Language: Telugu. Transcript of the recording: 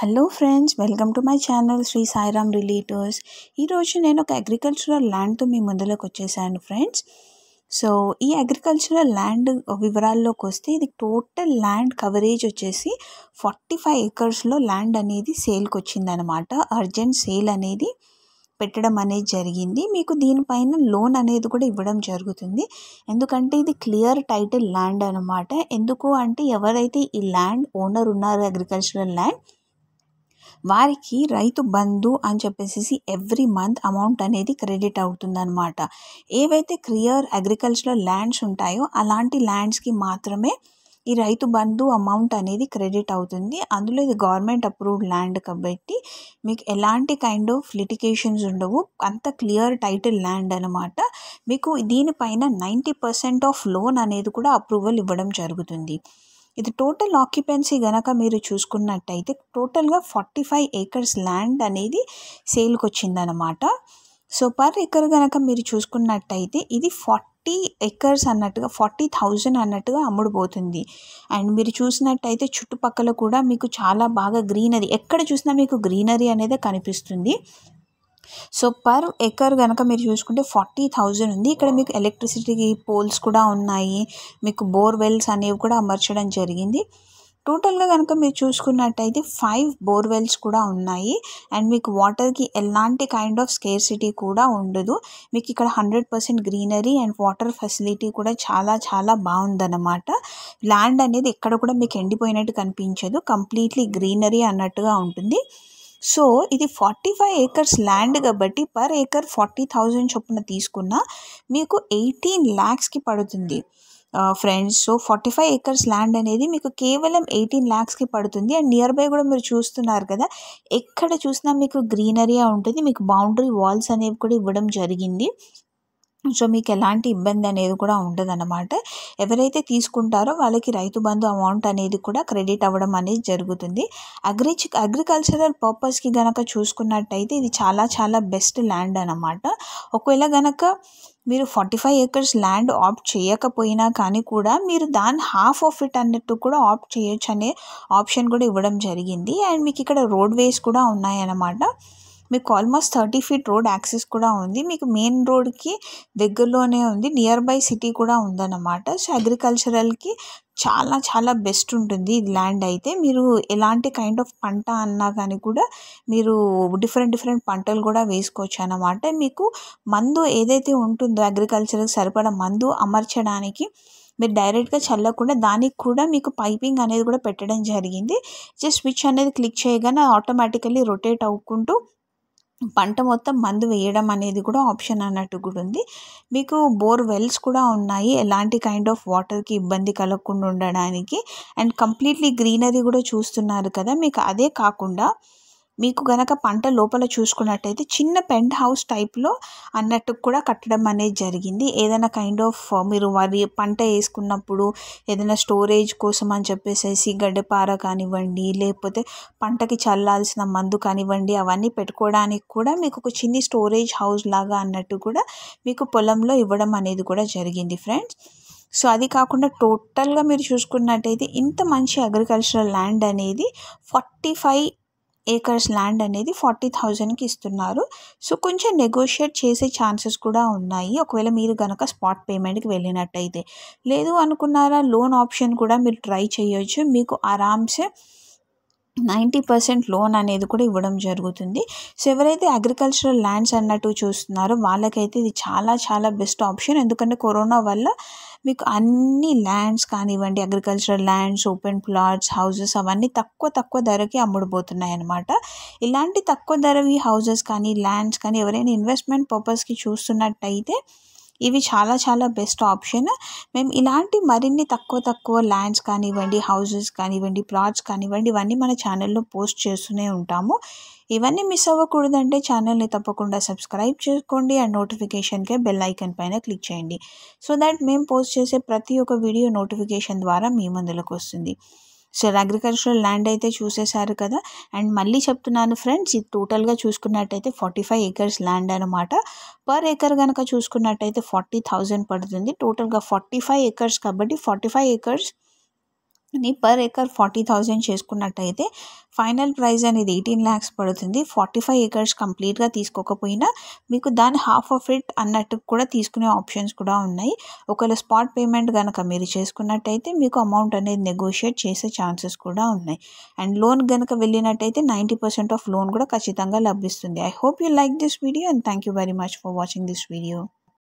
hello friends welcome to my channel Sri Sairam relatives ఈరోజు నేను ఒక అగ్రికల్చరల్ ల్యాండ్తో మీ ముందులోకి వచ్చేసాను ఫ్రెండ్స్ సో ఈ అగ్రికల్చరల్ ల్యాండ్ వివరాల్లోకి వస్తే ఇది టోటల్ ల్యాండ్ కవరేజ్ వచ్చేసి ఫార్టీ ఫైవ్ ఏకర్స్లో ల్యాండ్ అనేది సేల్కి వచ్చిందనమాట అర్జెంట్ సేల్ అనేది పెట్టడం అనేది జరిగింది మీకు దీనిపైన లోన్ అనేది కూడా ఇవ్వడం జరుగుతుంది ఎందుకంటే ఇది క్లియర్ టైటిల్ ల్యాండ్ అనమాట ఎందుకు అంటే ఎవరైతే ఈ ల్యాండ్ ఓనర్ ఉన్నారో అగ్రికల్చరల్ ల్యాండ్ వారికి రైతు బంధు అని చెప్పేసి ఎవ్రీ మంత్ అమౌంట్ అనేది క్రెడిట్ అవుతుంది అనమాట ఏవైతే క్లియర్ అగ్రికల్చర్ ల్యాండ్స్ ఉంటాయో అలాంటి ల్యాండ్స్కి మాత్రమే ఈ రైతు బంధు అమౌంట్ అనేది క్రెడిట్ అవుతుంది అందులో ఇది గవర్నమెంట్ అప్రూవ్డ్ ల్యాండ్ కాబట్టి మీకు ఎలాంటి కైండ్ ఆఫ్ లిటికేషన్స్ ఉండవు అంత క్లియర్ టైటిల్ ల్యాండ్ అనమాట మీకు దీనిపైన నైంటీ పర్సెంట్ ఆఫ్ లోన్ అనేది కూడా అప్రూవల్ ఇవ్వడం జరుగుతుంది ఇది టోటల్ ఆక్యుపెన్సీ గనక మీరు చూసుకున్నట్టయితే టోటల్గా ఫార్టీ ఫైవ్ ఏకర్స్ ల్యాండ్ అనేది సేల్కి వచ్చిందనమాట సో పర్ ఎకర్ కనుక మీరు చూసుకున్నట్టయితే ఇది ఫార్టీ ఎకర్స్ అన్నట్టుగా ఫార్టీ థౌజండ్ అన్నట్టుగా అమ్ముడుపోతుంది అండ్ మీరు చూసినట్టయితే చుట్టుపక్కల కూడా మీకు చాలా బాగా గ్రీనరీ ఎక్కడ చూసినా మీకు గ్రీనరీ అనేది కనిపిస్తుంది సో పర్ ఎకర్ కనుక మీరు చూసుకుంటే ఫార్టీ థౌజండ్ ఉంది ఇక్కడ మీకు ఎలక్ట్రిసిటీ పోల్స్ కూడా ఉన్నాయి మీకు బోర్వెల్స్ అనేవి కూడా అమర్చడం జరిగింది టోటల్గా కనుక మీరు చూసుకున్నట్టయితే ఫైవ్ బోర్వెల్స్ కూడా ఉన్నాయి అండ్ మీకు వాటర్కి ఎలాంటి కైండ్ ఆఫ్ స్కేర్సిటీ కూడా ఉండదు మీకు ఇక్కడ hundred percent greenery and water facility కూడా చాలా చాలా బాగుందన్నమాట ల్యాండ్ అనేది ఎక్కడ కూడా మీకు ఎండిపోయినట్టు కనిపించదు కంప్లీట్లీ గ్రీనరీ అన్నట్టుగా ఉంటుంది సో ఇది ఫార్టీ ఫైవ్ ఏకర్స్ ల్యాండ్ కాబట్టి పర్ ఏకర్ ఫార్టీ థౌజండ్ చొప్పున తీసుకున్న మీకు ఎయిటీన్ ల్యాక్స్కి పడుతుంది friends so forty five acres land అనేది మీకు కేవలం ఎయిటీన్ ల్యాక్స్కి పడుతుంది అండ్ నియర్ బై కూడా మీరు చూస్తున్నారు కదా ఎక్కడ చూసినా మీకు గ్రీనరీగా ఉంటుంది మీకు బౌండరీ వాల్స్ అనేవి కూడా ఇవ్వడం జరిగింది సో మీకు ఎలాంటి ఇబ్బంది అనేది కూడా ఉండదన్నమాట ఎవరైతే తీసుకుంటారో వాళ్ళకి రైతు బంధు అమౌంట్ అనేది కూడా క్రెడిట్ అవ్వడం అనేది జరుగుతుంది అగ్రి అగ్రికల్చరల్ పర్పస్కి గనక చూసుకున్నట్టయితే ఇది చాలా చాలా బెస్ట్ ల్యాండ్ అనమాట ఒకవేళ గనక మీరు forty five acres land opt చేయకపోయినా కానీ కూడా మీరు దాని హాఫ్ ఆఫ్ ఇట్ అన్నట్టు కూడా ఆప్ట్ చేయొచ్చు అనే ఆప్షన్ కూడా ఇవ్వడం జరిగింది అండ్ మీకు ఇక్కడ రోడ్వేస్ కూడా ఉన్నాయన్నమాట మీకు almost thirty feet road access కూడా ఉంది మీకు మెయిన్ రోడ్కి దగ్గరలోనే ఉంది నియర్ బై సిటీ కూడా ఉందన్నమాట సో అగ్రికల్చరల్కి చాలా చాలా బెస్ట్ ఉంటుంది ఇది ల్యాండ్ అయితే మీరు ఎలాంటి కైండ్ ఆఫ్ పంట అన్నా కానీ కూడా మీరు డిఫరెంట్ డిఫరెంట్ పంటలు కూడా వేసుకోవచ్చు అన్నమాట మీకు మందు ఏదైతే ఉంటుందో అగ్రికల్చర్కి సరిపడా మందు అమర్చడానికి మీరు డైరెక్ట్గా చల్లకుండా దానికి కూడా మీకు పైపింగ్ అనేది కూడా పెట్టడం జరిగింది జస్ట్ స్విచ్ అనేది క్లిక్ చేయగానే ఆటోమేటికల్లీ రొటేట్ అవ్వుకుంటూ పంట మొత్తం మందు వేయడం అనేది కూడా ఆప్షన్ అన్నట్టు కూడా ఉంది మీకు బోర్ వెల్స్ కూడా ఉన్నాయి ఎలాంటి కైండ్ ఆఫ్ వాటర్కి ఇబ్బంది కలగకుండా ఉండడానికి అండ్ కంప్లీట్లీ గ్రీనరీ కూడా చూస్తున్నారు కదా మీకు అదే కాకుండా మీకు గనక పంట లోపల చూసుకున్నట్టయితే చిన్న పెంట్ హౌస్ టైప్లో అన్నట్టు కూడా కట్టడం అనేది జరిగింది ఏదైనా కైండ్ ఆఫ్ మీరు వరి పంట వేసుకున్నప్పుడు ఏదైనా స్టోరేజ్ కోసం అని చెప్పేసేసి గడ్డపార కానివ్వండి లేకపోతే పంటకి చల్లాల్సిన మందు కానివ్వండి అవన్నీ పెట్టుకోవడానికి కూడా మీకు ఒక చిన్ని స్టోరేజ్ హౌస్ లాగా అన్నట్టు కూడా మీకు పొలంలో ఇవ్వడం అనేది కూడా జరిగింది ఫ్రెండ్స్ సో అది కాకుండా టోటల్గా మీరు చూసుకున్నట్టయితే ఇంత మంచి అగ్రికల్చరల్ ల్యాండ్ అనేది ఫార్టీ ఫైవ్ ఏకర్స్ ల్యాండ్ అనేది ఫార్టీ థౌజండ్కి ఇస్తున్నారు సో కొంచెం నెగోషియేట్ చేసే ఛాన్సెస్ కూడా ఉన్నాయి ఒకవేళ మీరు కనుక స్పాట్ పేమెంట్కి వెళ్ళినట్టయితే లేదు అనుకున్నారా లోన్ ఆప్షన్ కూడా మీరు ట్రై చేయొచ్చు మీకు ఆరామ్సే నైంటీ పర్సెంట్ లోన్ అనేది కూడా ఇవ్వడం జరుగుతుంది సో ఎవరైతే అగ్రికల్చరల్ ల్యాండ్స్ అన్నట్టు చూస్తున్నారో వాళ్ళకైతే ఇది చాలా చాలా బెస్ట్ ఆప్షన్ ఎందుకంటే కరోనా వల్ల మీకు అన్ని ల్యాండ్స్ కానివ్వండి agricultural lands open plots houses అవన్నీ తక్కువ తక్కువ ధరకి అమ్ముడుపోతున్నాయి అనమాట ఇలాంటి తక్కువ ధరవి హౌజెస్ కానీ ల్యాండ్స్ కానీ ఎవరైనా ఇన్వెస్ట్మెంట్ పర్పస్కి చూస్తున్నట్టయితే ఇవి చాలా చాలా బెస్ట్ ఆప్షన్ మేము ఇలాంటి మరిన్ని తక్కువ తక్కువ ల్యాండ్స్ కానివ్వండి హౌజెస్ కానివ్వండి ప్లాట్స్ కానివ్వండి ఇవన్నీ మన ఛానల్లో పోస్ట్ చేస్తూనే ఉంటాము ఇవన్నీ మిస్ అవ్వకూడదంటే ఛానల్ని తప్పకుండా సబ్స్క్రైబ్ చేసుకోండి అండ్ నోటిఫికేషన్కే బెల్ ఐకన్ పైన క్లిక్ చేయండి సో దట్ మేము పోస్ట్ చేసే ప్రతి ఒక్క వీడియో నోటిఫికేషన్ ద్వారా మీ ముందులకు వస్తుంది సో అగ్రికల్చరల్ ల్యాండ్ అయితే చూసేశారు కదా అండ్ మళ్ళీ చెప్తున్నాను ఫ్రెండ్స్ ఇది టోటల్గా చూసుకున్నట్టయితే ఫార్టీ ఫైవ్ ఏకర్స్ ల్యాండ్ అనమాట పర్ ఏకర్ కనుక చూసుకున్నట్టయితే ఫార్టీ థౌజండ్ పడుతుంది టోటల్గా ఫార్టీ ఫైవ్ ఏకర్స్ కాబట్టి ఫార్టీ ఫైవ్ ఏకర్స్ ని పర్ ఎకర్ ఫార్టీ థౌజండ్ చేసుకున్నట్టయితే ఫైనల్ ప్రైస్ అనేది ఎయిటీన్ ల్యాక్స్ పడుతుంది ఫార్టీ ఫైవ్ ఎకర్స్ కంప్లీట్గా తీసుకోకపోయినా మీకు దాని హాఫ్ ఆఫ్ ఇట్ అన్నట్టు కూడా తీసుకునే ఆప్షన్స్ కూడా ఉన్నాయి ఒకవేళ స్పాట్ పేమెంట్ కనుక మీరు చేసుకున్నట్టయితే మీకు అమౌంట్ అనేది నెగోషియేట్ చేసే ఛాన్సెస్ కూడా ఉన్నాయి అండ్ లోన్ కనుక వెళ్ళినట్టయితే నైంటీ పర్సెంట్ ఆఫ్ లోన్ కూడా ఖచ్చితంగా లభిస్తుంది I hope you like this video and thank you very much for watching this video